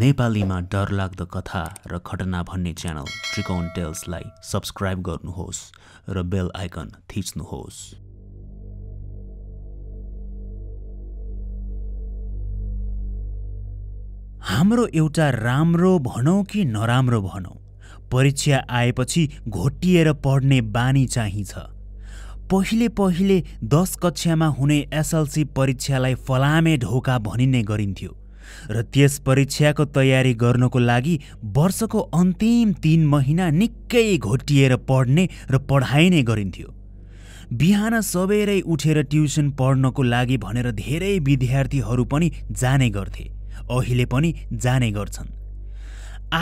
नेपालीमा डरलाग्दो कथा र घटना भन्ने च्यानल त्रिकोण टेल्सलाई सब्सक्राइब गर्नुहोस् र बेल आइकन थिच्नुहोस् हाम्रो एउटा राम्रो भनौँ कि नराम्रो भनौँ परीक्षा आएपछि घोटिएर पढ्ने बानी चाहिन्छ पहिले पहिले दस कक्षामा हुने एसएलसी परीक्षालाई फलामे ढोका भनिने गरिन्थ्यो र त्यस परीक्षाको तयारी गर्नको लागि वर्षको अन्तिम तिन महिना निकै घोटिएर पढ्ने र पढाइ नै गरिन्थ्यो बिहान सबेरै उठेर ट्युसन पढ्नको लागि भनेर धेरै विद्यार्थीहरू पनि जाने गर्थे अहिले पनि जाने गर्छन्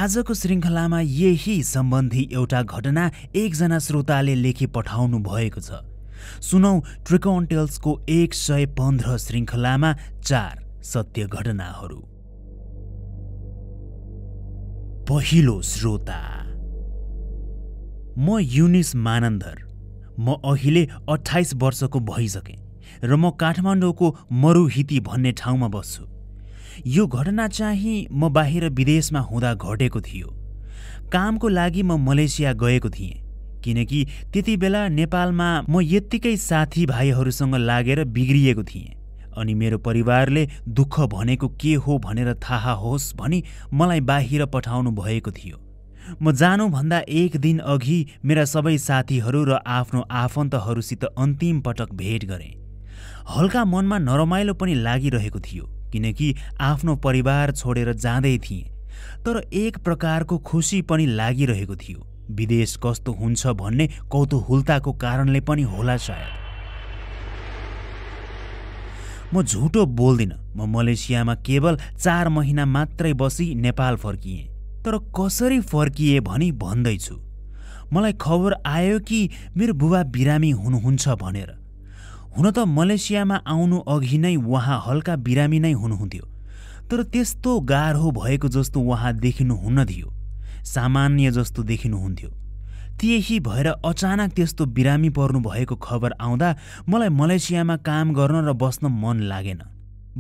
आजको श्रृङ्खलामा यही सम्बन्धी एउटा घटना एकजना श्रोताले लेखी पठाउनु भएको छ सुनौ ट्रिकोन्टेल्सको एक सय पन्ध्र श्रृङ्खलामा चार सत्य घटनाहरू पहिलो श्रोता म युनिस मानन्दर म अहिले अठाइस वर्षको भइसकेँ र म काठमाडौँको मरुहिती भन्ने ठाउँमा बस्छु यो घटना चाहिँ म बाहिर विदेशमा हुँदा घटेको थियो कामको लागि म मलेसिया गएको थिएँ किनकि त्यति बेला नेपालमा म यत्तिकै साथीभाइहरूसँग लागेर बिग्रिएको थिएँ अनि मेरो परिवारले दुःख भनेको के हो भनेर थाहा होस् भनी मलाई बाहिर पठाउनु भएको थियो म जानुभन्दा एक दिन अघि मेरा सबै साथीहरू र आफ्नो आफन्तहरूसित अन्तिम पटक भेट गरेँ हल्का मनमा नरमाइलो पनि लागिरहेको थियो किनकि आफ्नो परिवार छोडेर जाँदै थिएँ तर एक प्रकारको खुसी पनि लागिरहेको थियो विदेश कस्तो हुन्छ भन्ने कौतुहुलताको कारणले पनि होला सायद म झुटो बोल्दिनँ म मलेसियामा केवल चार महिना मात्रै बसी नेपाल फर्किएँ तर कसरी फर्किए भनी भन्दैछु मलाई खबर आयो कि मेरो बुबा बिरामी हुनुहुन्छ भनेर हुन त मलेसियामा आउनु अघि नै उहाँ हल्का बिरामी नै हुनुहुन्थ्यो तर त्यस्तो गाह्रो भएको जस्तो उहाँ देखिनुहुन्न थियो सामान्य जस्तो देखिनुहुन्थ्यो त्यही भएर अचानक त्यस्तो बिरामी पर्नु भएको खबर आउँदा मलाई मलेसियामा काम गर्न र बस्न मन लागेन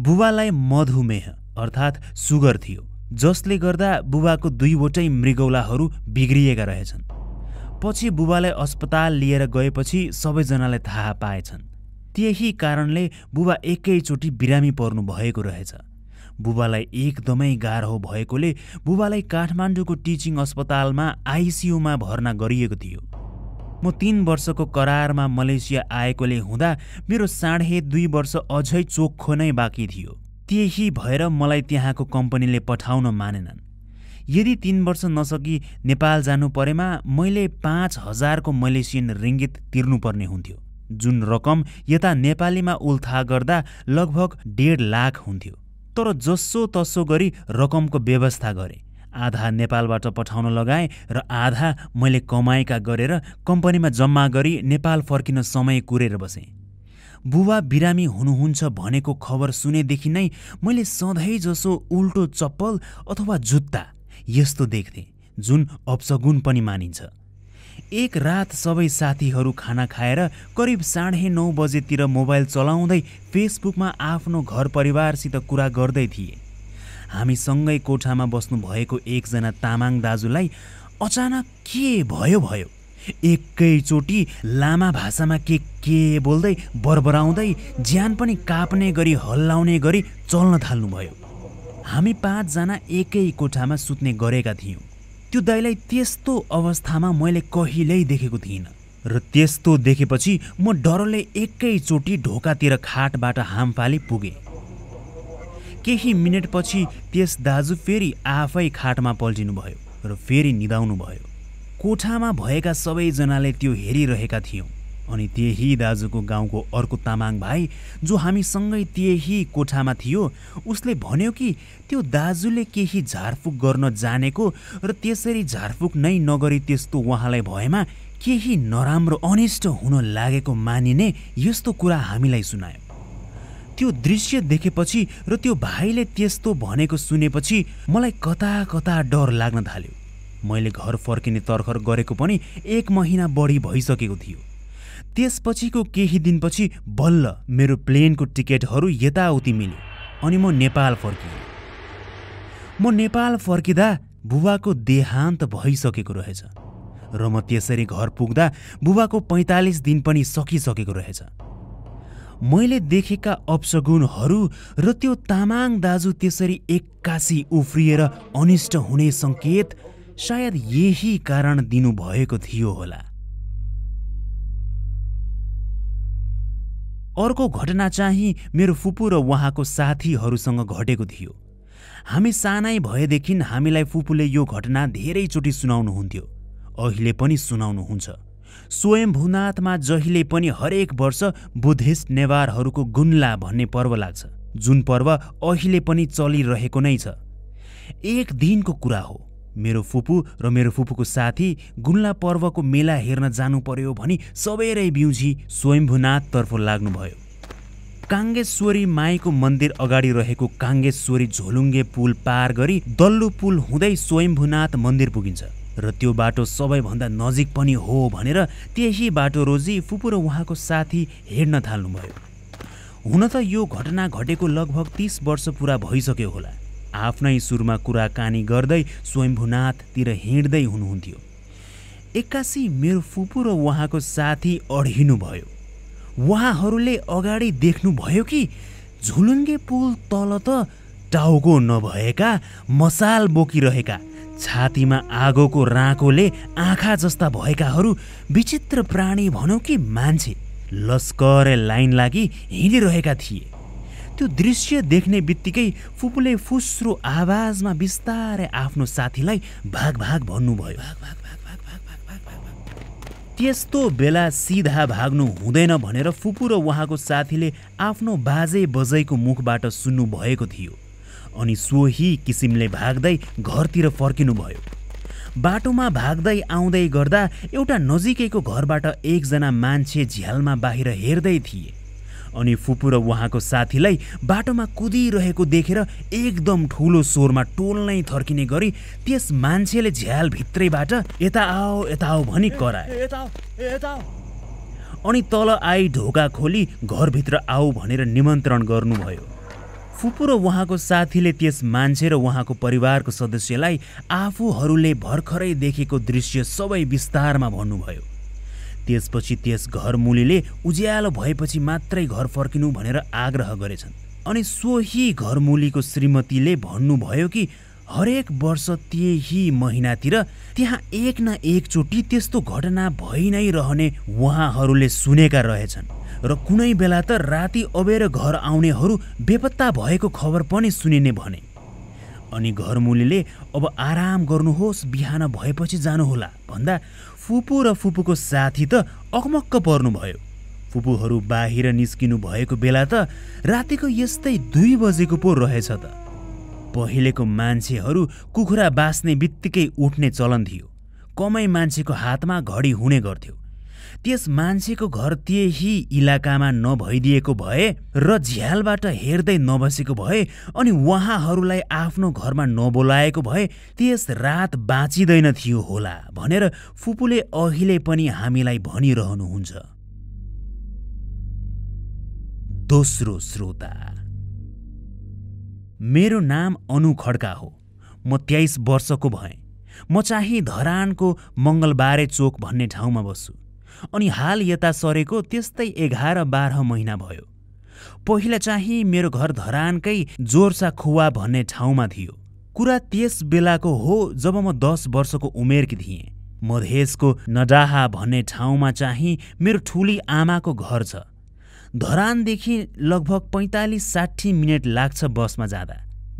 बुबालाई मधुमेह अर्थात् सुगर थियो जसले गर्दा बुबाको दुईवटै मृगौलाहरू बिग्रिएका रहेछन् पछि बुबालाई अस्पताल लिएर गएपछि सबैजनालाई थाहा पाएछन् त्यही कारणले बुबा एकैचोटि बिरामी पर्नु भएको रहेछ बुबालाई एकदमै गाह्रो भएकोले बुबालाई काठमाडौँको टिचिङ अस्पतालमा आइसियुमा भर्ना गरिएको थियो म तिन वर्षको करारमा मलेसिया आएकोले हुँदा मेरो साढे दुई वर्ष अझै चोखो नै बाँकी थियो त्यही भएर मलाई त्यहाँको कम्पनीले पठाउन मानेनन् यदि तिन वर्ष नसकी नेपाल जानु परेमा मैले पाँच हजारको मलेसियन रिङ्गित तिर्नुपर्ने हुन्थ्यो जुन रकम यता नेपालीमा उल्था गर्दा लगभग डेढ लाख हुन्थ्यो तर जसो तसो गरी रकमको व्यवस्था गरे आधा नेपालबाट पठाउन लगाएँ र आधा मैले कमाएका गरेर कम्पनीमा जम्मा गरी नेपाल फर्किन समय कुरेर बसेँ बुवा बिरामी हुनुहुन्छ भनेको खबर सुनेदेखि नै मैले सधैँ जसो उल्टो चप्पल अथवा जुत्ता यस्तो देख्थेँ जुन अप्सगुन पनि मानिन्छ एक रात सबै साथीहरू खाना खाएर करिब साढे नौ बजेतिर मोबाइल चलाउँदै फेसबुकमा आफ्नो घर परिवारसित कुरा गर्दै थिए हामी सँगै कोठामा बस्नुभएको एकजना तामाङ दाजुलाई अचानक के भयो भयो एकैचोटि लामा भाषामा के के बोल्दै बरबराउँदै ज्यान पनि काप्ने गरी हल्लाउने गरी चल्न थाल्नुभयो हामी पाँचजना एकै कोठामा सुत्ने गरेका थियौँ त्यो दाईलाई त्यस्तो अवस्थामा मैले कहिल्यै देखेको थिइनँ र त्यस्तो देखेपछि म डरले एकैचोटि ढोकातिर खाटबाट हामफाले पुगेँ केही मिनटपछि त्यस दाजु फेरि आफै खाटमा पल्टिनुभयो र फेरि निदाउनु भयो कोठामा भएका सबैजनाले त्यो हेरिरहेका थियौँ अनि त्यही दाजुको गाउँको अर्को तामाङ भाइ जो हामीसँगै त्यही कोठामा थियो उसले भन्यो कि त्यो दाजुले केही झारफुक गर्न जानेको र त्यसरी झारफुक नै नगरी त्यस्तो उहाँलाई भएमा केही नराम्रो अनिष्ट हुन लागेको मानिने यस्तो कुरा हामीलाई सुनायो त्यो दृश्य देखेपछि र त्यो भाइले त्यस्तो भनेको सुनेपछि मलाई कता कता डर लाग्न थाल्यो मैले घर फर्किने तर्खर गरेको पनि एक महिना बढी भइसकेको थियो त्यसपछिको केही दिनपछि बल्ल मेरो प्लेनको टिकटहरू यताउति मिल्यो अनि म नेपाल फर्किएँ म नेपाल फर्किँदा बुबाको देहान्त भइसकेको रहेछ र म त्यसरी घर पुग्दा बुबाको पैँतालिस दिन पनि सकिसकेको रहेछ मैले देखेका अप्सगुणहरू र त्यो तामाङ दाजु त्यसरी एक्कासी उफ्रिएर अनिष्ट हुने सङ्केत सायद यही कारण दिनुभएको थियो होला अर्को घटना चाहिँ मेरो फुपू र उहाँको साथीहरूसँग घटेको थियो हामी सानै भएदेखि हामीलाई फुपूले यो घटना धेरैचोटि सुनाउनुहुन्थ्यो अहिले पनि सुनाउनुहुन्छ स्वयम्भूनाथमा जहिले पनि हरेक वर्ष बुद्धिस्ट नेवारहरूको गुन्ला भन्ने पर्व लाग्छ जुन पर्व अहिले पनि चलिरहेको नै छ एक दिनको कुरा हो मेरो फुपू र मेरो फुपूको साथी गुन्ला पर्वको मेला हेर्न जानु पर्यो भनी सबैरै बिउजी स्वयम्भूनाथतर्फ लाग्नुभयो काङ्गेश्वरी माईको मन्दिर अगाडि रहेको काङ्गेश्वरी झोलुङ्गे पुल पार गरी दल्लु पुल हुँदै स्वयम्भूनाथ मन्दिर पुगिन्छ र त्यो बाटो सबैभन्दा नजिक पनि हो भनेर त्यही बाटो रोजी फुपू र उहाँको साथी हिँड्न थाल्नुभयो हुन त यो घटना घटेको लगभग तिस वर्ष पुरा भइसक्यो होला आफ्नै सुरमा कुराकानी गर्दै स्वयम्भूनाथतिर हिँड्दै हुनुहुन्थ्यो एक्कासी मेरो फुपू र उहाँको साथी अडिनुभयो उहाँहरूले अगाडि देख्नुभयो कि झुलुङ्गे पुल तल त टाउको नभएका मसाल बोकिरहेका छातीमा आगोको राँकोले आँखा जस्ता भएकाहरू विचित्र प्राणी भनौँ कि मान्छे लस्करे लाइन लागि हिँडिरहेका थिए त्यो दृश्य देख्ने बित्तिकै फुपूले फुस्रो आवाजमा बिस्तारै आफ्नो साथीलाई भाग भाग भन्नुभयो त्यस्तो बेला सिधा भाग्नु हुँदैन भनेर फुपू र उहाँको साथीले आफ्नो बाजे बजैको मुखबाट सुन्नुभएको थियो अनि सोही किसिमले भाग्दै घरतिर फर्किनुभयो बाटोमा भाग्दै आउँदै गर्दा एउटा नजिकैको घरबाट एकजना मान्छे झ्यालमा बाहिर हेर्दै थिए अनि फुपू र उहाँको साथीलाई बाटोमा कुदिरहेको देखेर एकदम ठुलो स्वरमा टोल्नै थर्किने गरी त्यस मान्छेले झ्याल भित्रैबाट यता आओ यता आओ भनी कराए अनि तल आई ढोका खोली घरभित्र आऊ भनेर निमन्त्रण गर्नुभयो फुपू र उहाँको साथीले त्यस मान्छे र उहाँको परिवारको सदस्यलाई आफूहरूले भर्खरै देखेको दृश्य सबै विस्तारमा भन्नुभयो त्यसपछि त्यस घर मुलीले उज्यालो भएपछि मात्रै घर फर्किनु भनेर आग्रह गरेछन् अनि सोही घरमुलीको श्रीमतीले भन्नुभयो कि हरेक वर्ष त्यही महिनातिर त्यहाँ एक न एकचोटि त्यस्तो घटना भइ नै रहने उहाँहरूले सुनेका रहेछन् र कुनै बेला त राति अबेर घर आउनेहरू बेपत्ता भएको खबर पनि सुनिने भने अनि घरमुलीले अब आराम गर्नुहोस् बिहान भएपछि जानुहोला भन्दा फुपू र फुपूको साथी त अकमक्क पर्नुभयो फुपूहरू बाहिर निस्किनु भएको बेला त रातिको यस्तै दुई बजेको पो रहेछ त पहिलेको मान्छेहरू कुखुरा बाँच्ने बित्तिकै उठ्ने चलन थियो कमै मान्छेको हातमा घडी हुने गर्थ्यो त्यस मान्छेको घर त्यही इलाकामा नभइदिएको भए र झ्यालबाट हेर्दै नबसेको भए अनि उहाँहरूलाई आफ्नो घरमा नबोलाएको भए त्यस रात बाँचिँदैन थियो होला भनेर फुपूले अहिले पनि हामीलाई भनिरहनुहुन्छ दोस्रो श्रोता मेरो नाम अनु खड्का हो म तेइस वर्षको भएँ म चाहिँ धरानको मङ्गलबारे चोक भन्ने ठाउँमा बस्छु अनि हाल यता सरेको त्यस्तै एघार बाह्र महिना भयो पहिला चाहिँ मेरो घर धरानकै जोरसा खुवा भन्ने ठाउँमा थियो कुरा त्यस बेलाको हो जब म दस वर्षको उमेरकी थिएँ मधेसको नडाहा भन्ने ठाउँमा चाहिँ मेरो ठुली आमाको घर छ धरानदेखि लगभग पैँतालिस साठी मिनट लाग्छ बसमा जाँदा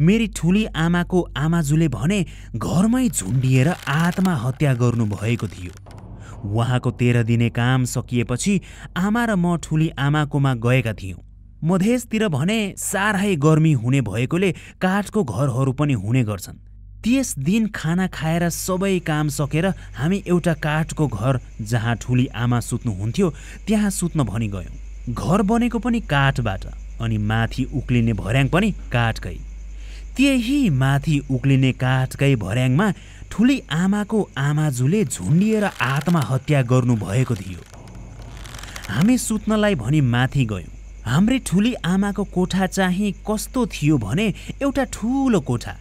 मेरी ठुली आमाको आमाजुले भने घरमै झुन्डिएर आत्महत्या गर्नुभएको थियो उहाँको तेह्र दिने काम सकिएपछि आमा र म ठुली आमाकोमा गएका थियौँ मधेसतिर भने साह्रै गर्मी हुने भएकोले काठको घरहरू पनि हुने गर्छन् त्यस दिन खाना खाएर सबै काम सकेर हामी एउटा काठको घर जहाँ ठुली आमा सुत्नुहुन्थ्यो त्यहाँ सुत्न भनी गयौँ घर बनेको पनि काठबाट अनि माथि उक्लिने भर्याङ पनि काठकै त्यही माथि उक्लिने काठकै भर्याङमा ठुली आमाको आमाजुले झुन्डिएर आत्महत्या गर्नुभएको थियो हामी सुत्नलाई भनी माथि गयौँ हाम्रै ठुली आमाको कोठा चाहिँ कस्तो थियो भने एउटा ठुलो कोठा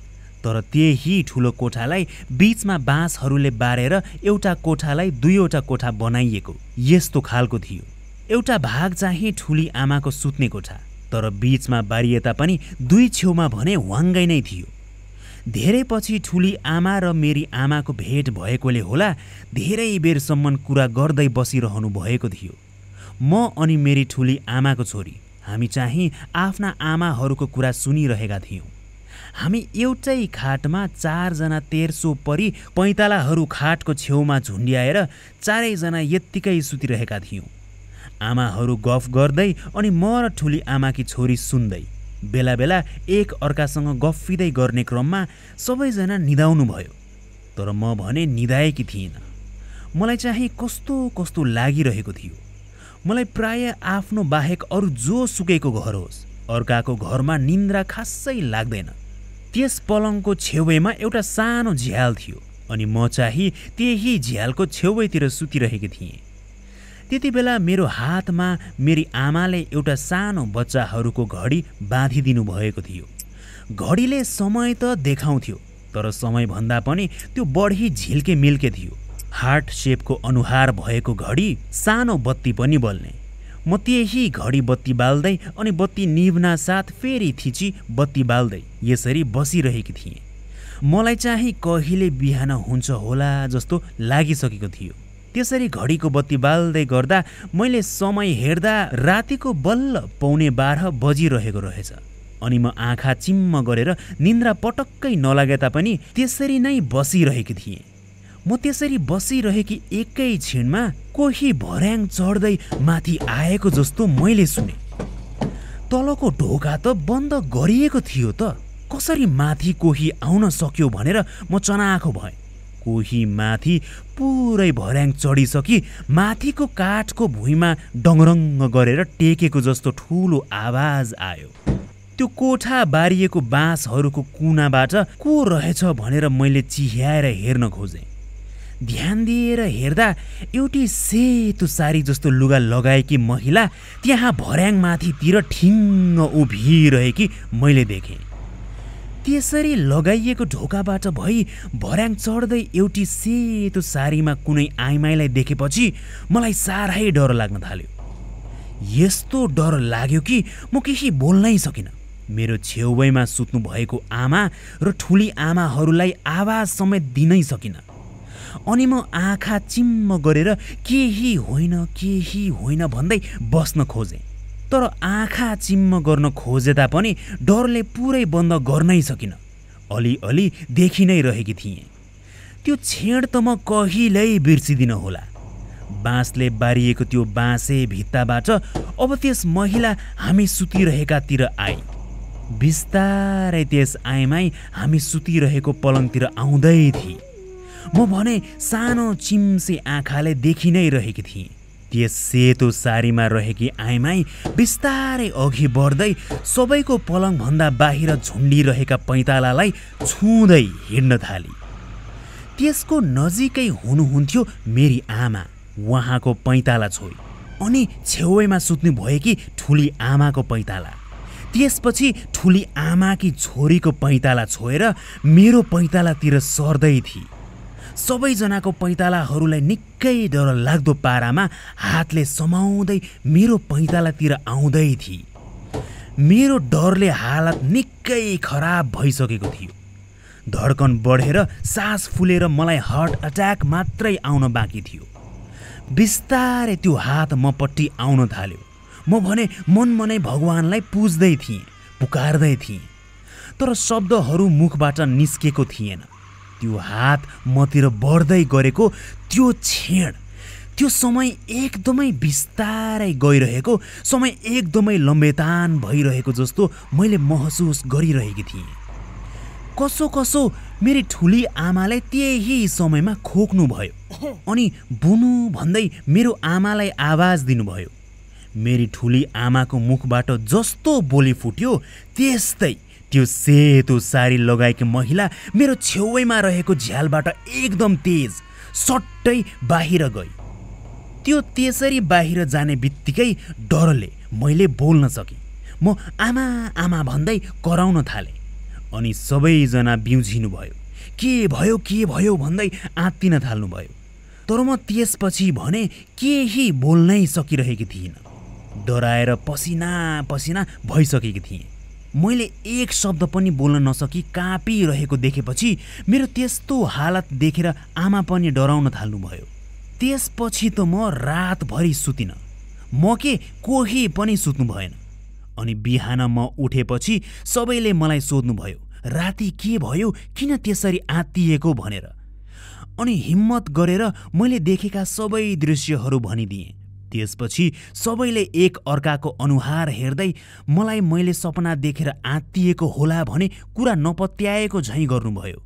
तर त्यही ठुलो कोठालाई बिचमा बाँसहरूले बारेर एउटा कोठालाई दुईवटा कोठा बनाइएको यस्तो खालको थियो एउटा भाग चाहिँ ठुली आमाको सुत्ने कोठा तर बिचमा बारिएता पनि दुई छेउमा भने वाङ्गै नै थियो धेरै पछि ठुली आमा र मेरी आमाको भेट भएकोले होला धेरै बेरसम्म कुरा गर्दै बसिरहनु भएको थियो म अनि मेरी ठुली आमाको छोरी हामी चाहिँ आफ्ना आमाहरूको कुरा सुनिरहेका थियौँ हामी एउटै खाटमा चारजना तेर्सो परि पैँतालाहरू खाटको छेउमा झुन्ड्याएर चारैजना यत्तिकै सुतिरहेका थियौँ आमाहरू गफ गर्दै अनि म र ठुली आमाकी छोरी सुन्दै बेला बेला एक अर्कासँग गफ्फिँदै गर्ने क्रममा सबैजना निधाउनु भयो तर म भने निधाएकी थिइनँ मलाई चाहिँ कस्तो कस्तो लागिरहेको थियो मलाई प्राय आफ्नो बाहेक अरू जो सुकेको घर होस् अर्काको घरमा निन्द्रा खासै लाग्दैन त्यस पलङको छेउमा एउटा सानो झ्याल थियो अनि म चाहिँ त्यही झ्यालको छेउैतिर सुतिरहेकी थिएँ त्यति बेला मेरो हातमा मेरी आमाले एउटा सानो बच्चाहरूको घडी बाँधिदिनु भएको थियो घडीले समय त देखाउँथ्यो तर समयभन्दा पनि त्यो बढी झिल्के मिल्के थियो हार्ट सेपको अनुहार भएको घडी सानो बत्ती पनि बल्ने म त्यही घडी बत्ती बाल्दै अनि बत्ती निभ्ना साथ फेरि थिची बत्ती बाल्दै यसरी बसिरहेकी थिएँ मलाई चाहिँ कहिले बिहान हुन्छ होला जस्तो लागिसकेको थियो त्यसरी घडीको बत्ती बाल्दै गर्दा मैले समय हेर्दा रातिको बल्ल पौने बाह्र बजिरहेको रहेछ अनि म आँखा चिम्म गरेर निन्द्रा पटक्कै नलागे तापनि त्यसरी नै बसिरहेकी थिएँ म त्यसरी बसिरहेकी एकै छिनमा कोही भर्याङ चढ्दै माथि आएको जस्तो मैले सुने तलको ढोका त बन्द गरिएको थियो त कसरी माथि कोही आउन सक्यो भनेर म चनाखो भएँ कोही माथि पुरै भर्याङ चढिसकि माथिको काठको भुइँमा डङरङ्ग गरेर टेकेको जस्तो ठुलो आवाज आयो त्यो कोठा बारिएको बाँसहरूको कुनाबाट को रहेछ भनेर मैले चिह्याएर हेर्न खोजेँ ध्यान दिएर हेर्दा एउटी सेतो सारी जस्तो लुगा लगाएकी महिला त्यहाँ भर्याङमाथितिर ठिङ्ग उभिरहेकी मैले देखेँ त्यसरी लगाइएको ढोकाबाट भई भर्याङ चढ्दै एउटी सेतो सारीमा कुनै आइमाईलाई देखेपछि मलाई साह्रै डर लाग्न थाल्यो यस्तो डर लाग्यो कि म केही बोल्नै सकिनँ मेरो छेउमा सुत्नु भएको आमा र ठुली आमाहरूलाई आवाज समेत दिनै सकिनँ अनि म आँखा चिम्म गरेर केही होइन केही होइन भन्दै बस्न खोजेँ तर आँखा चिम्म गर्न खोजे तापनि डरले पुरै बन्द गर्नै सकिनँ अलिअलि देखि नै रहेकी थिएँ त्यो छेड त म कहिल्यै बिर्सिदिन होला बाँसले बारिएको त्यो बाँसे भित्ताबाट अब त्यस महिला हामी सुतिरहेकातिर आए बिस्तारै त्यस आएमै हामी सुतिरहेको पलङतिर आउँदै थिए म भने सानो चिम्से आँखाले देखि नै रहेकी थिएँ त्यस सेतो सारीमा रहेकी आइमाई बिस्तारै अघि बढ्दै सबैको पलङभन्दा बाहिर झुन्डिरहेका पैँतालालाई छुँदै हिँड्न थाली त्यसको नजिकै हुनुहुन्थ्यो मेरी आमा उहाँको पैँताला छोरी अनि छेउमा सुत्नु भयो कि ठुली आमाको पैँताला त्यसपछि ठुली आमाकी छोरीको पैँताला छोएर मेरो पैँतालातिर सर्दै थिए सबैजनाको पैँतालाहरूलाई निकै डर लाग्दो पारामा हातले समाउँदै मेरो पैँतालातिर आउँदै थिए मेरो डरले हालत निकै खराब भइसकेको थियो धड्कन बढेर सास फुलेर मलाई हार्ट अट्याक मात्रै आउन बाँकी थियो बिस्तारै त्यो हात मपट्टि आउन थाल्यो म भने मनमनै भगवान्लाई पुज्दै थिएँ पुकार्दै थिएँ तर शब्दहरू मुखबाट निस्केको थिएन त्यो हात मतिर बढ्दै गरेको त्यो छेड त्यो समय एकदमै बिस्तारै गइरहेको समय एकदमै लम्बेतान भइरहेको जस्तो मैले महसुस गरिरहेकी थिएँ कसो कसो मेरी ठुली आमालाई त्यही समयमा खोक्नुभयो अनि बुनु भन्दै मेरो आमालाई आवाज दिनुभयो मेरी ठुली आमाको मुखबाट जस्तो बोली फुट्यो त्यस्तै त्यो सेतो सारी लगाएकी महिला मेरो छेउमा रहेको झ्यालबाट एकदम तेज सट्टै बाहिर गई त्यो त्यसरी बाहिर जाने बित्तिकै डरले मैले बोल्न सकेँ म आमा आमा भन्दै कराउन थालेँ अनि सबैजना बिउझिनु भयो के भयो के भयो भन्दै आत्तिन थाल्नुभयो तर म त्यसपछि भने केही बोल्नै सकिरहेकी थिइनँ डराएर पसिना पसिना भइसकेकी थिएँ मैले एक शब्द पनि बोल्न नसकी काँपिरहेको देखेपछि मेरो त्यस्तो हालत देखेर आमा पनि डराउन थाल्नुभयो त्यसपछि त म रातभरि सुतिनँ म के कोही पनि सुत्नु भएन अनि बिहान म उठेपछि सबैले मलाई सोध्नुभयो राति के भयो किन त्यसरी आत्तिएको भनेर अनि हिम्मत गरेर मैले देखेका सबै दृश्यहरू भनिदिएँ त्यसपछि सबैले एक अर्काको अनुहार हेर्दै मलाई मैले सपना देखेर आत्तिएको होला भने कुरा नपत्याएको झैँ गर्नुभयो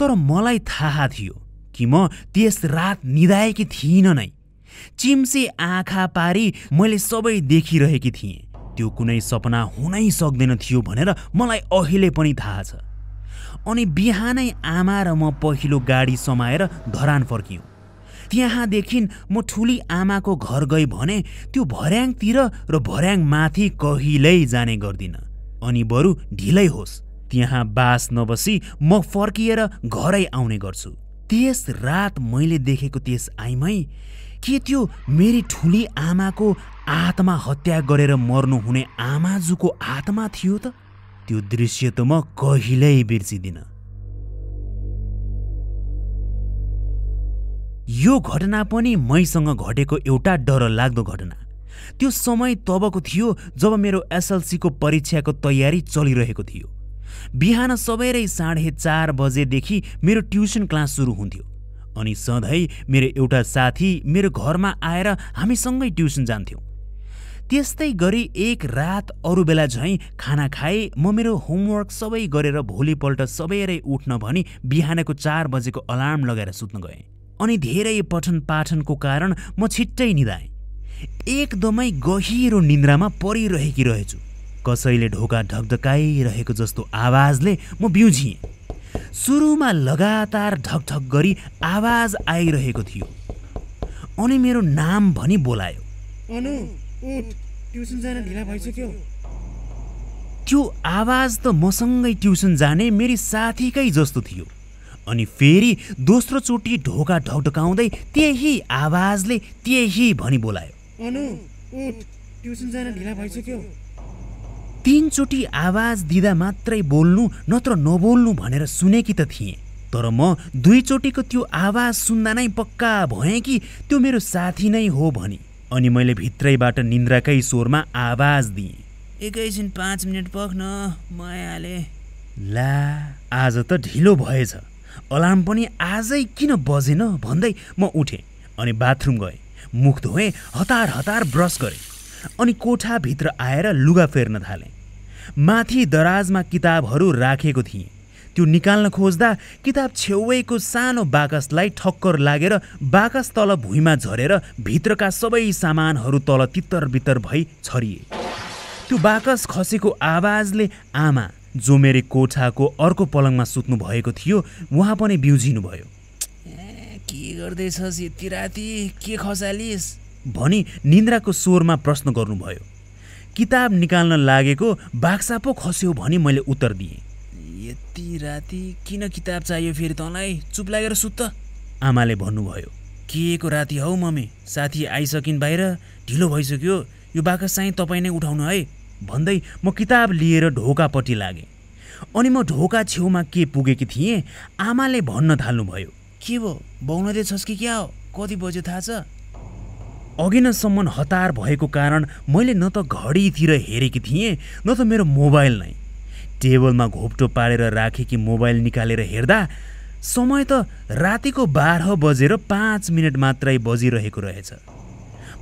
तर मलाई थाहा थियो कि म त्यस रात निधाएकी थिइनँ नै चिम्से आँखा पारी मैले सबै देखिरहेकी थिएँ त्यो कुनै सपना हुनै सक्दैन थियो भनेर मलाई अहिले पनि थाहा छ अनि बिहानै आमा र म पहिलो गाडी समाएर धरान फर्कियौँ त्यहाँदेखि म ठुली आमाको घर गएँ भने त्यो भर्याङतिर र भर्याङ माथि कहिल्यै जाने गर्दिन अनि बरु ढिलै होस् त्यहाँ बास नबसी म फर्किएर घरै आउने गर्छु त्यस रात मैले देखेको त्यस आइमै के त्यो मेरी ठुली आमाको आत्मा हत्या गरेर मर्नुहुने आमाजुको आत्मा थियो त त्यो दृश्य त म कहिल्यै बिर्सिदिनँ यो घटना पनि मैसँग घटेको एउटा डरलाग्दो घटना त्यो समय तबको थियो जब मेरो एसएलसीको परीक्षाको तयारी चलिरहेको थियो बिहान सबेरै साढे चार बजेदेखि मेरो ट्युसन क्लास सुरु हुन्थ्यो अनि सधैँ मेरो एउटा साथी मेरो घरमा आएर हामीसँगै ट्युसन जान्थ्यौँ त्यस्तै गरी एक रात अरू बेला झैँ खाना खाए म मेरो होमवर्क सबै गरेर भोलिपल्ट सबेरै उठ्न भनी बिहानको चार बजेको अलार्म लगाएर सुत्न गएँ अनि धेरै पठन पाठनको कारण म छिट्टै निधाएँ एकदमै गहिरो निन्द्रामा परिरहेकी रहेछु कसैले ढोका ढकढकाइरहेको जस्तो आवाजले म बिउझिएँ सुरुमा लगातार ढकढक गरी आवाज आइरहेको थियो अनि मेरो नाम भनी बोलायो अनु ट्युसन जान ढिला भइसक्यो त्यो आवाज त मसँगै ट्युसन जाने मेरी साथीकै जस्तो थियो अनि फेरि दोस्रो चोटि ढोका ढकढकाउँदै त्यही आवाजले त्यही भनी बोलायो अनु ट्युसन जान ढिला भइसक्यो तिनचोटि आवाज दिँदा मात्रै बोल्नु नत्र नबोल्नु भनेर सुनेकी त थिएँ तर म दुईचोटिको त्यो आवाज सुन्दा नै पक्का भएँ कि त्यो मेरो साथी नै हो भनी अनि मैले भित्रैबाट निन्द्राकै स्वरमा आवाज दिएँ एकैछिन पाँच मिनट पख्न म ला आज त ढिलो भएछ अलार्म पनि आजै किन बजेन भन्दै म उठेँ अनि बाथरुम गएँ मुख धोएँ हतार हतार ब्रस गरेँ अनि कोठाभित्र आएर लुगा फेर्न थालेँ माथि दराजमा किताबहरू राखेको थिएँ त्यो निकाल्न खोज्दा किताब छेउको सानो बाकसलाई ठक्कर लागेर बाकस तल भुइँमा झरेर भित्रका सबै सामानहरू तल तित्तर बित्तर भई छरिए त्यो बाकस खसेको आवाजले आमा जो मेरो कोठाको अर्को पलङमा सुत्नु भएको थियो उहाँ पनि बिउजिनुभयो के गर्दैछस् यति राति के खसालिस भनी निन्द्राको स्वरमा प्रश्न गर्नुभयो किताब निकाल्न लागेको बाक्सा पो खस्यो भनी मैले उत्तर दिएँ यति राति किन किताब चाहियो फेरि तँलाई चुप लागेर सुत्त आमाले भन्नुभयो के को राति हौ मम्मी साथी आइसकिन् बाहिर ढिलो भइसक्यो यो बाकस चाहिँ तपाईँ नै उठाउनु है भन्दै म किताब लिएर ढोकापट्टि लागेँ अनि म ढोका छेउमा के पुगेकी थिएँ आमाले भन्न थाल्नुभयो के भयो बाउनदै छस् कि क्या हो कति बज्यो थाहा छ अघिनसम्म हतार भएको कारण मैले न त घडीतिर हेरेकी थिएँ न त मेरो मोबाइल नै टेबलमा घोप्टो पारेर राखेकी मोबाइल निकालेर हेर्दा समय त रातिको बाह्र बजेर पाँच मिनट मात्रै बजिरहेको रहेछ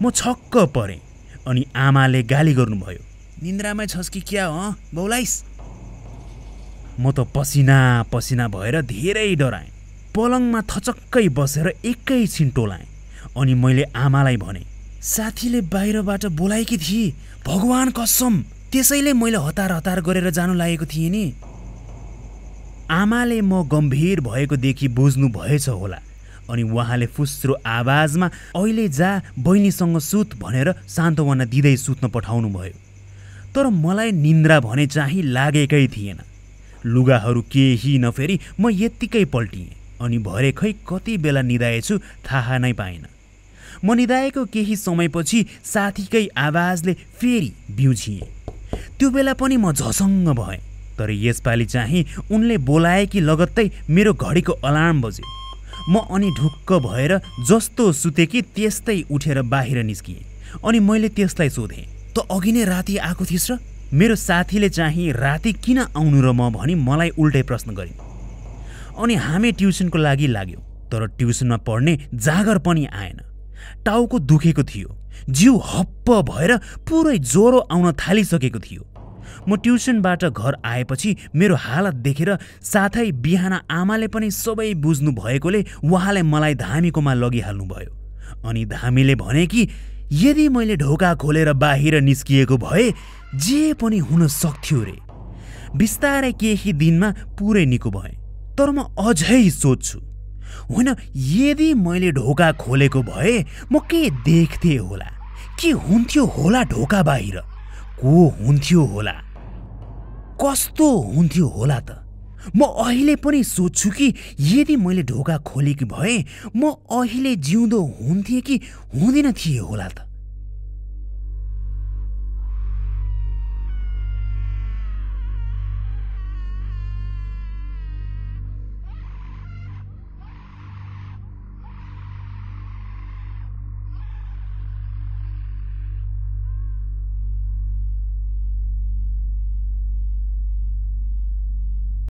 म छक्क परेँ अनि आमाले गाली गर्नुभयो निन्द्रामै छस् कि क्या हो बौलाइस म त पसिना पसिना भएर धेरै डराएँ पलङमा थचक्कै बसेर एकैछिन टोलाएँ अनि मैले आमालाई भने साथीले बाहिरबाट बोलाएकी थिएँ भगवान् कसम त्यसैले मैले हतार हतार गरेर जानु लागेको थिएँ नि आमाले म गम्भीर भएको देखि बुझ्नु भएछ होला अनि उहाँले फुस्रो आवाजमा अहिले जा बहिनीसँग सुत भनेर सान्त्वना दिँदै सुत्न पठाउनु भयो तर मलाई निन्द्रा भने चाहिँ लागेकै थिएन लुगाहरू केही नफेरी म यत्तिकै पल्टिएँ अनि भरे खै कति बेला निधाएछु थाहा नै पाएन म निधाएको केही समयपछि साथीकै आवाजले फेरि बिउझिएँ त्यो बेला पनि म झसङ्ग भएँ तर यसपालि चाहिँ उनले बोलाए कि लगत्तै मेरो घडीको अलार्म बज्यो म अनि ढुक्क भएर जस्तो सुतेँ कि त्यस्तै उठेर बाहिर निस्किएँ अनि मैले त्यसलाई सोधेँ त अघि नै राति आएको थिइस् र मेरो साथीले चाहिँ राति किन आउनु र म भनी मलाई उल्टै प्रश्न गरिन् अनि हामी ट्युसनको लागि लाग्यौँ तर ट्युसनमा पढ्ने जागर पनि आएन टाउको दुखेको थियो जिउ हप्प भएर पुरै ज्वरो आउन थालिसकेको थियो म ट्युसनबाट घर आएपछि मेरो हालत देखेर साथै बिहान आमाले पनि सबै बुझ्नु भएकोले उहाँले मलाई धामीकोमा लगिहाल्नुभयो अनि धामीले भने कि यदि मैले ढोका खोलेर बाहिर निस्किएको भए जे पनि हुन सक्थ्यो रे बिस्तारै केही दिनमा पुरै निको भएँ तर म अझै सोध्छु होइन यदि मैले ढोका खोलेको भए म के देख्थेँ होला के हुन्थ्यो होला ढोका बाहिर को हुन्थ्यो होला कस्तो हुन्थ्यो होला त म अहिले पनि सोध्छु कि यदि मैले ढोका खोलेकी भए म अहिले जिउँदो हुन्थेँ कि हुँदैन थिएँ होला त